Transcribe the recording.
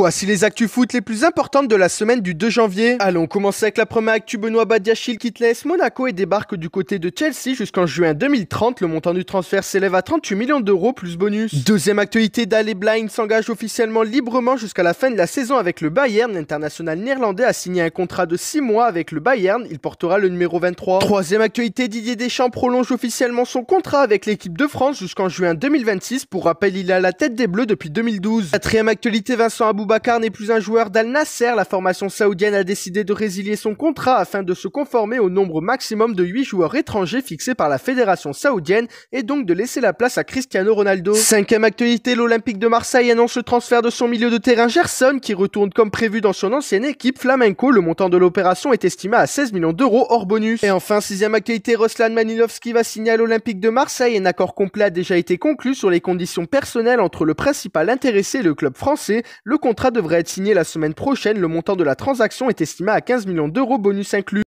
Voici les actus foot les plus importantes de la semaine du 2 janvier. Allons commencer avec la première actu Benoît Badiachil quitte laisse Monaco et débarque du côté de Chelsea jusqu'en juin 2030. Le montant du transfert s'élève à 38 millions d'euros plus bonus. Deuxième actualité d'Ale Blind s'engage officiellement librement jusqu'à la fin de la saison avec le Bayern. L'international néerlandais a signé un contrat de 6 mois avec le Bayern. Il portera le numéro 23. Troisième actualité Didier Deschamps prolonge officiellement son contrat avec l'équipe de France jusqu'en juin 2026. Pour rappel, il est à la tête des Bleus depuis 2012. Quatrième actualité Vincent Abou Bakar n'est plus un joueur d'Al Nasser, la formation saoudienne a décidé de résilier son contrat afin de se conformer au nombre maximum de 8 joueurs étrangers fixés par la fédération saoudienne et donc de laisser la place à Cristiano Ronaldo. Cinquième actualité, l'Olympique de Marseille annonce le transfert de son milieu de terrain Gerson qui retourne comme prévu dans son ancienne équipe Flamenco. Le montant de l'opération est estimé à 16 millions d'euros hors bonus. Et enfin, sixième actualité, Roslan Manilovski va signer à l'Olympique de Marseille. Un accord complet a déjà été conclu sur les conditions personnelles entre le principal intéressé et le club français. Le contrat contrat devrait être signé la semaine prochaine. Le montant de la transaction est estimé à 15 millions d'euros bonus inclus.